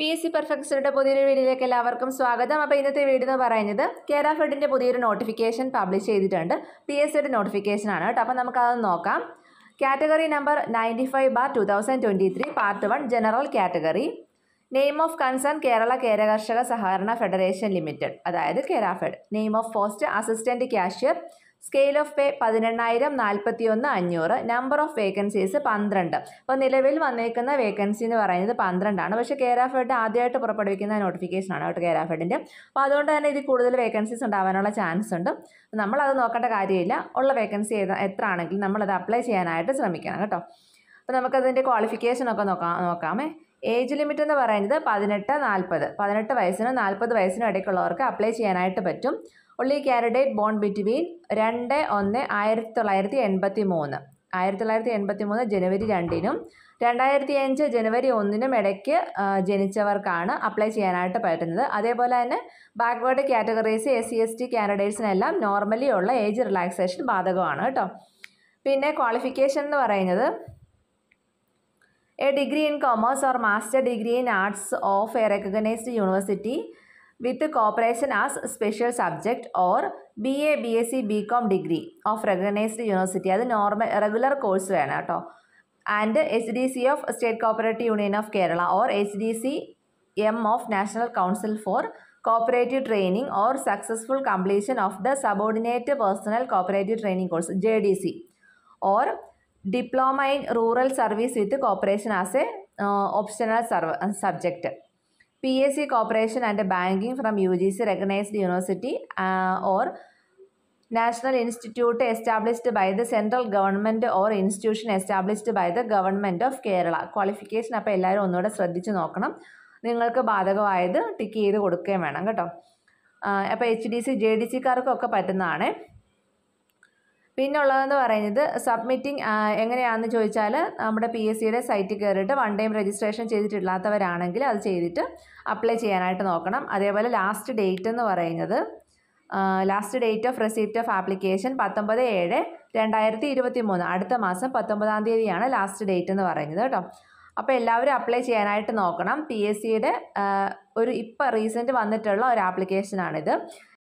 P S C പെർഫെക്ഷയുടെ പുതിയൊരു വീഡിയോയിലേക്ക് എല്ലാവർക്കും സ്വാഗതം അപ്പോൾ ഇന്നത്തെ വീഡിയോ എന്ന് പറയുന്നത് കെയർ ഫെഡിൻ്റെ പുതിയൊരു നോട്ടിഫിക്കേഷൻ പബ്ലിഷ് ചെയ്തിട്ടുണ്ട് പി എസ് സിയുടെ നോട്ടിഫിക്കേഷൻ ആണ് കേട്ടോ അപ്പോൾ നമുക്കതൊന്ന് നോക്കാം category number ninety five bar two thousand twenty three part one general category name of concern Kerala കേരകർഷക സഹകരണ ഫെഡറേഷൻ ലിമിറ്റഡ് അതായത് Kerafed name of post assistant cashier scale of pay പതിനെണ്ണായിരം നാൽപ്പത്തി ഒന്ന് അഞ്ഞൂറ് നമ്പർ ഓഫ് വേക്കൻസീസ് പന്ത്രണ്ട് അപ്പോൾ നിലവിൽ വന്നേക്കുന്ന വേക്കൻസി എന്ന് പറയുന്നത് പന്ത്രണ്ടാണ് പക്ഷേ കേരാഫെഡ് ആദ്യമായിട്ട് പുറപ്പെടുവിക്കുന്ന നോട്ടിഫിക്കേഷനാണ് കേട്ടോ കേരാഫെഡിൻ്റെ അപ്പോൾ അതുകൊണ്ട് തന്നെ ഇതിൽ കൂടുതൽ വേക്കൻസീസ് ഉണ്ടാവാനുള്ള ചാൻസ് ഉണ്ട് നമ്മളത് നോക്കേണ്ട കാര്യമില്ല ഉള്ള വേക്കൻസി എത്ര ആണെങ്കിലും നമ്മളത് അപ്ലൈ ചെയ്യാനായിട്ട് ശ്രമിക്കണം കേട്ടോ അപ്പോൾ നമുക്കതിൻ്റെ ക്വാളിഫിക്കേഷനൊക്കെ നോക്കാം നോക്കാമേ ഏജ് ലിമിറ്റ് എന്ന് പറയുന്നത് പതിനെട്ട് നാൽപ്പത് പതിനെട്ട് വയസ്സിനും നാൽപ്പത് വയസ്സിനും ഇടയ്ക്കുള്ളവർക്ക് അപ്ലൈ ചെയ്യാനായിട്ട് പറ്റും ഒള്ളി കാരഡേറ്റ് ബോൺ ബിറ്റ്വീൻ രണ്ട് ഒന്ന് ആയിരത്തി തൊള്ളായിരത്തി എൺപത്തി മൂന്ന് ആയിരത്തി തൊള്ളായിരത്തി എൺപത്തി മൂന്ന് ജനുവരി രണ്ടിനും രണ്ടായിരത്തി അഞ്ച് ജനുവരി ഒന്നിനും ഇടയ്ക്ക് ജനിച്ചവർക്കാണ് അപ്ലൈ ചെയ്യാനായിട്ട് പറ്റുന്നത് അതേപോലെ തന്നെ backward categories S C S T കാൻഡിഡേറ്റ്സിനെല്ലാം നോർമലി ഉള്ള ഏജ് റിലാക്സേഷൻ ബാധകമാണ് കേട്ടോ പിന്നെ ക്വാളിഫിക്കേഷൻ എന്ന് പറയുന്നത് a degree in commerce or master degree in arts of a recognised university with cooperation as special subject or B A B S C B com degree of recognised university അത് normal regular course വേണം കേട്ടോ and H D C of state cooperative union of Kerala or H D C M of national council for cooperative training or successful completion of the subordinate personnel cooperative training course J D C or diploma in rural service with cooperation as a optional സർവ subject P S C cooperation and banking from U G C recognised university or national institute established by the central government or institution established by the government of Kerala qualification അപ്പോൾ എല്ലാവരും ഒന്നുകൂടെ ശ്രദ്ധിച്ച് നോക്കണം നിങ്ങൾക്ക് ബാധകമായത് tick ചെയ്ത് കൊടുക്കുകയും വേണം കേട്ടോ അപ്പോൾ H D C J D സിക്കാർക്കൊക്കെ പറ്റുന്നതാണ് പിന്നെ ഉള്ളതെന്ന് പറയുന്നത് സബ്മിറ്റിംഗ് എങ്ങനെയാണെന്ന് ചോദിച്ചാൽ നമ്മുടെ പി എസ് സിയുടെ സൈറ്റിൽ കയറിയിട്ട് വൺ ടൈം രജിസ്ട്രേഷൻ ചെയ്തിട്ടില്ലാത്തവരാണെങ്കിൽ അത് ചെയ്തിട്ട് അപ്ലൈ ചെയ്യാനായിട്ട് നോക്കണം അതേപോലെ ലാസ്റ്റ് ഡേറ്റ് എന്ന് പറയുന്നത് last date of receipt of application പത്തൊമ്പത് ഏഴ് രണ്ടായിരത്തി ഇരുപത്തി മൂന്ന് അടുത്ത മാസം പത്തൊമ്പതാം തീയതിയാണ് ലാസ്റ്റ് ഡേറ്റ് എന്ന് പറയുന്നത് കേട്ടോ അപ്പോൾ എല്ലാവരും അപ്ലൈ ചെയ്യാനായിട്ട് നോക്കണം പി എസ് സിയുടെ ഒരു ഇപ്പം റീസെൻറ്റ് വന്നിട്ടുള്ള ഒരു ആപ്ലിക്കേഷനാണിത്